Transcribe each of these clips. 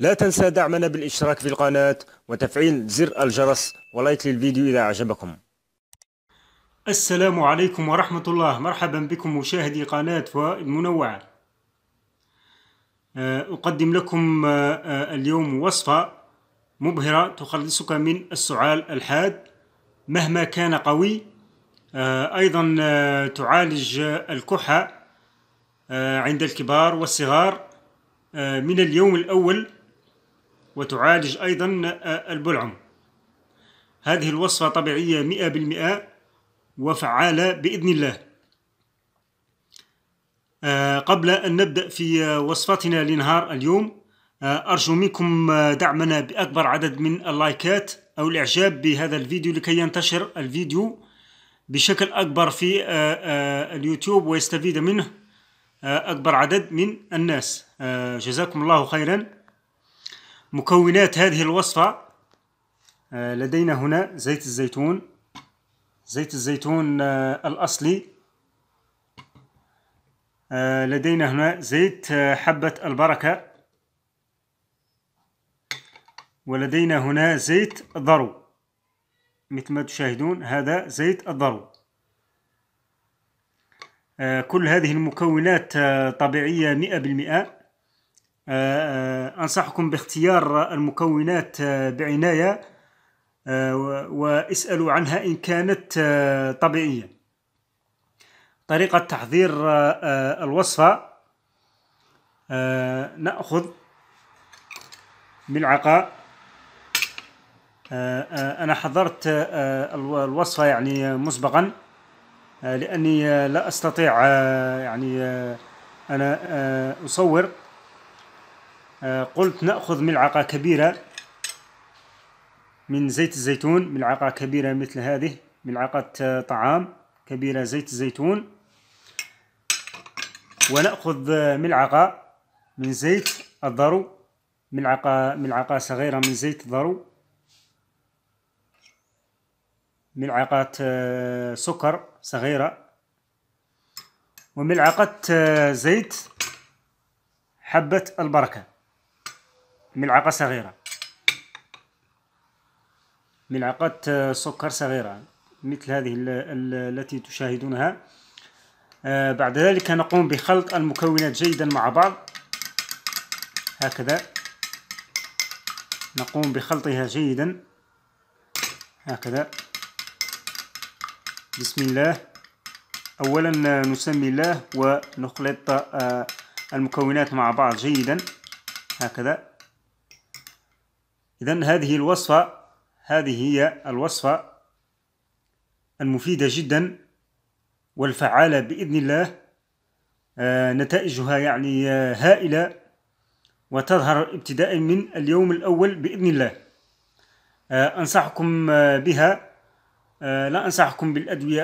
لا تنسى دعمنا بالاشتراك في القناة وتفعيل زر الجرس ولايك للفيديو إذا أعجبكم السلام عليكم ورحمة الله مرحبا بكم مشاهدي قناة فوائد منوعة آه، أقدم لكم آه، آه، اليوم وصفة مبهرة تخلصك من السعال الحاد مهما كان قوي أيضا تعالج الكحة عند الكبار والصغار من اليوم الأول وتعالج أيضا آه، البلعم هذه الوصفة طبيعية مئة بالمئة وفعالة بإذن الله آه، قبل أن نبدأ في وصفتنا لنهار اليوم آه، أرجو منكم دعمنا بأكبر عدد من اللايكات أو الإعجاب بهذا الفيديو لكي ينتشر الفيديو بشكل أكبر في اليوتيوب ويستفيد منه أكبر عدد من الناس جزاكم الله خيراً مكونات هذه الوصفة آه، لدينا هنا زيت الزيتون زيت الزيتون آه، الأصلي آه، لدينا هنا زيت حبة البركة ولدينا هنا زيت الضرو مثل ما تشاهدون هذا زيت الذرو كل هذه المكونات طبيعية مئة بالمئة آه، آه، أنصحكم باختيار المكونات آه، بعناية واسألوا عنها إن كانت طبيعية طريقة تحضير الوصفة نأخذ ملعقة أنا حضرت الوصفة يعني مسبقا لأني لا أستطيع يعني أنا أصور آه، قلت نأخذ ملعقة كبيرة من زيت الزيتون ملعقة كبيرة مثل هذه ملعقة آه، طعام كبيرة زيت الزيتون ونأخذ آه، ملعقة من زيت الذرو ملعقة ملعقة صغيرة من زيت الذرو ملعقة سكر صغيرة وملعقة زيت حبة البركة ملعقة صغيرة ملعقة سكر صغيرة مثل هذه التي تشاهدونها آه، بعد ذلك نقوم بخلط المكونات جيدا مع بعض هكذا نقوم بخلطها جيدا هكذا بسم الله اولا نسمي الله ونخلط آه، المكونات مع بعض جيدا هكذا إذا هذه الوصفة هذه هي الوصفة المفيدة جدا والفعالة بإذن الله آه، نتائجها يعني آه، هائلة وتظهر ابتداء من اليوم الأول بإذن الله آه، أنصحكم بها لا أنصحكم بالأدوية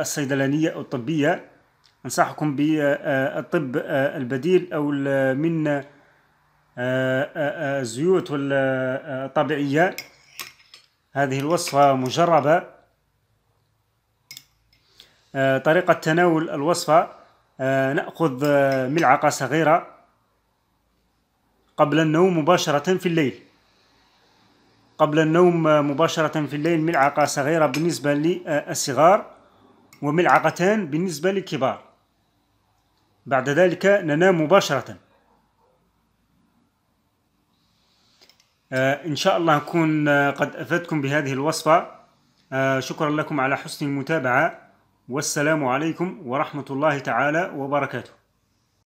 الصيدلانية أو الطبية أنصحكم بالطب البديل أو من الزيوت آه، آه، آه، الطبيعية هذه الوصفة مجربة طريقة تناول الوصفة نأخذ ملعقة صغيرة قبل النوم مباشرة في الليل قبل النوم مباشرة في الليل ملعقة صغيرة بالنسبة للصغار وملعقتان بالنسبة للكبار بعد ذلك ننام مباشرةً آه، إن شاء الله أكون آه، قد أفدتكم بهذه الوصفة آه، شكرا لكم على حسن المتابعة والسلام عليكم ورحمة الله تعالى وبركاته